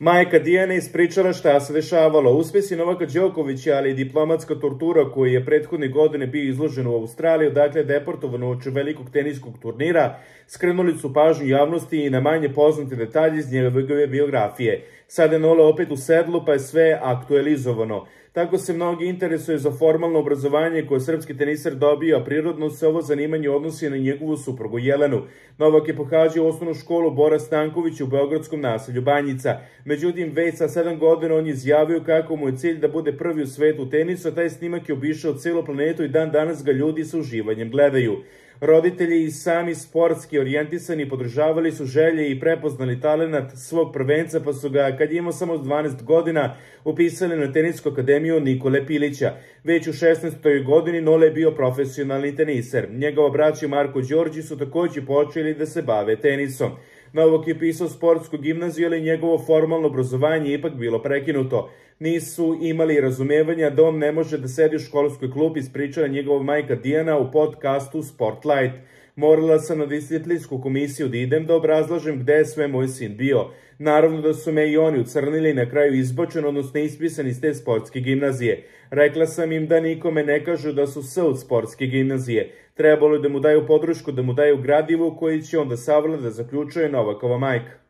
Majka Dijana ispričala šta se dešavalo. Uspesi Novaka Đokovića, ali i diplomatska tortura koji je prethodne godine bio izložen u Australiji, odakle je deportovan uoče velikog teniskog turnira, skrenuli su pažnju javnosti i na manje poznate detalje iz njegove biografije. Sada je Nola opet u sedlu pa je sve aktualizovano. Tako se mnogi interesuje za formalno obrazovanje koje srpski tenisar dobio, a prirodno se ovo zanimanje odnosi na njegovu suprugu Jelenu. Novak je pohađao osnovnu školu Bora Stanković u beogradskom naselju Banjica. Međutim, već sa 7 godina on je izjavio kako mu je cilj da bude prvi u svetu tenisa, taj snimak je obišao celo planetu i dan danas ga ljudi sa uživanjem gledaju. Roditelji i sami sportski orijentisani podržavali su želje i prepoznali talenat svog prvenca, pa su ga, kad je imao samo 12 godina, upisali na tenisku akademiju Nikole Pilića. Već u 16. godini Nole je bio profesionalni teniser. Njegova braća Marko Đorđi su takođe počeli da se bave tenisom. Novak je pisao sportsku gimnaziju, ali njegovo formalno obrazovanje je ipak bilo prekinuto. Nisu imali razumevanja da on ne može da sedi u školskoj klupi, ispričala njegova majka Dijana u podcastu Spotlight. Morala sam na disciplinsku komisiju da idem da obrazlažem gde je sve moj sin bio. Naravno da su me i oni ucrnili i na kraju izbačen, odnosno ispisan iz te sportske gimnazije. Rekla sam im da nikome ne kažu da su se od sportske gimnazije. Trebalo je da mu daju podršku, da mu daju gradivo koji će onda savrla da zaključuje Novakova majka.